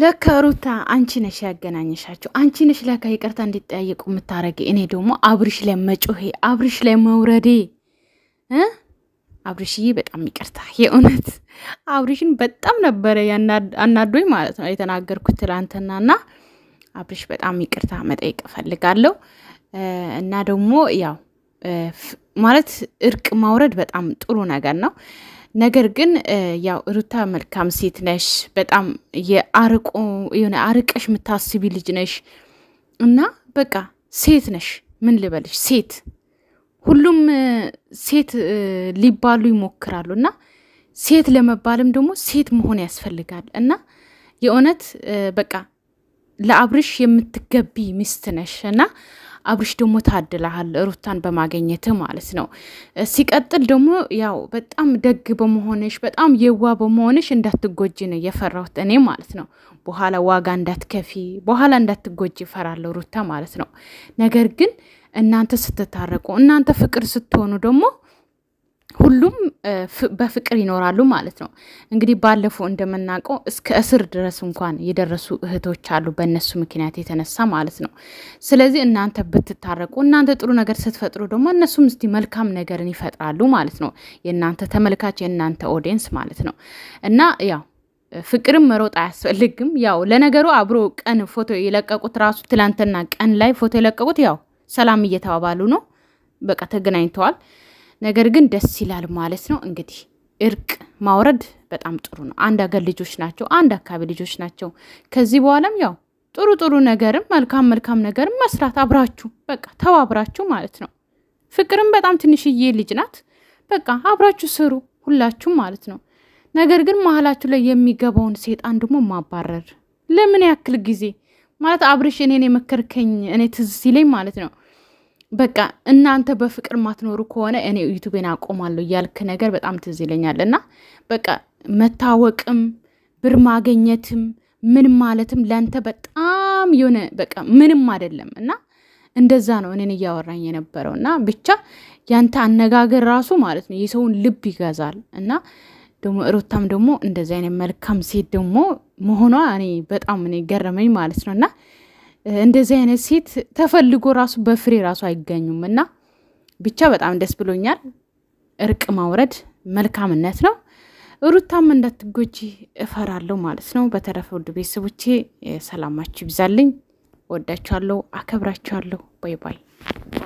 ለካ ሩታ አንቺ ነሽ ያገናኘሻቸው፣ አንቺ ነሽ ለካ ይቅርታ እንዲጠያየቁ የምታረጊ። እኔ ደግሞ አብርሽ ላይ መጮሄ፣ አብርሽ ላይ መውረዴ፣ አብርሽዬ በጣም ይቅርታ የእውነት አብርሽን በጣም ነበረ አናዶኝ ማለት ነው የተናገርኩት ትላንትናና፣ አብርሽ በጣም ይቅርታ መጠየቅ እፈልጋለሁ። እና ደግሞ ያው ማለት እርቅ ማውረድ በጣም ጥሩ ነገር ነው። ነገር ግን ያው ሩታ መልካም ሴት ነሽ፣ በጣም የአርቁ የሆነ አርቀሽ የምታስቢ ልጅ ነሽ እና በቃ ሴት ነሽ። ምን ልበልሽ ሴት ሁሉም ሴት ሊባሉ ይሞክራሉ እና ሴት ለመባልም ደግሞ ሴት መሆን ያስፈልጋል እና የእውነት በቃ ለአብርሽ የምትገቢ ሚስት ነሽ እና አብርሽ ደግሞ ታድለሃል ሩታን በማገኘት ማለት ነው። ሲቀጥል ደግሞ ያው በጣም ደግ በመሆንሽ በጣም የዋ በመሆንሽ እንዳትጎጂ ነው የፈራሁት እኔ ማለት ነው። በኋላ ዋጋ እንዳትከፊ በኋላ እንዳትጎጂ ይፈራለ ሩታ ማለት ነው። ነገር ግን እናንተ ስትታረቁ እናንተ ፍቅር ስትሆኑ ደግሞ ሁሉም በፍቅር ይኖራሉ ማለት ነው። እንግዲህ ባለፈው እንደምናውቀው እስከ እስር ድረስ እንኳን የደረሱ እህቶች አሉ በእነሱ ምክንያት የተነሳ ማለት ነው። ስለዚህ እናንተ ብትታረቁ፣ እናንተ ጥሩ ነገር ስትፈጥሩ ደግሞ እነሱም እስቲ መልካም ነገርን ይፈጥራሉ ማለት ነው። የእናንተ ተመልካች የእናንተ ኦዲየንስ ማለት ነው እና ያው ፍቅርም መሮጥ አያስፈልግም። ያው ለነገሩ አብሮ ቀን ፎቶ የለቀቁት ራሱ ትላንትና ቀን ላይ ፎቶ የለቀቁት ያው ሰላም እየተባባሉ ነው። በቃ ተገናኝተዋል። ነገር ግን ደስ ይላል ማለት ነው። እንግዲህ እርቅ ማውረድ በጣም ጥሩ ነው። አንድ አገር ልጆች ናቸው፣ አንድ አካባቢ ልጆች ናቸው። ከዚህ በኋላም ያው ጥሩ ጥሩ ነገርም መልካም መልካም ነገርም መስራት አብራችሁ በቃ ተባብራችሁ ማለት ነው። ፍቅርም በጣም ትንሽዬ ልጅ ናት። በቃ አብራችሁ ስሩ ሁላችሁም ማለት ነው። ነገር ግን መሀላችሁ ላይ የሚገባውን ሴጣን ደግሞ ማባረር ለምን ያክል ጊዜ ማለት አብርሽ እኔን የመከርከኝ እኔ ትዝ ሲለኝ ማለት ነው በቃ እናንተ በፍቅር ማትኖሩ ከሆነ እኔ ዩቱቤን አቆማለሁ እያልክ ነገር በጣም ትዝ ይለኛል። እና በቃ መታወቅም ብር ማገኘትም ምን ማለትም ለአንተ በጣም የሆነ በቃ ምንም አይደለም እና እንደዛ ነው እኔን እያወራኝ የነበረው እና ብቻ ያንተ አነጋገር ራሱ ማለት ነው የሰውን ልብ ይገዛል። እና ደግሞ ሩታም ደግሞ እንደዚ አይነት መልካም ሴት ደግሞ መሆኗ እኔ በጣም እኔ ገረመኝ ማለት ነው እና እንደዚህ አይነት ሴት ተፈልጎ ራሱ በፍሬ ራሱ አይገኙም። እና ብቻ በጣም ደስ ብሎኛል። እርቅ ማውረድ መልካምነት ነው። ሩታም እንዳትጎጂ እፈራለሁ ማለት ነው። በተረፈ ውድ ቤተሰቦቼ ሰላማችሁ ይብዛልኝ። ወዳችኋለሁ፣ አከብራችኋለሁ። ባይ ባይ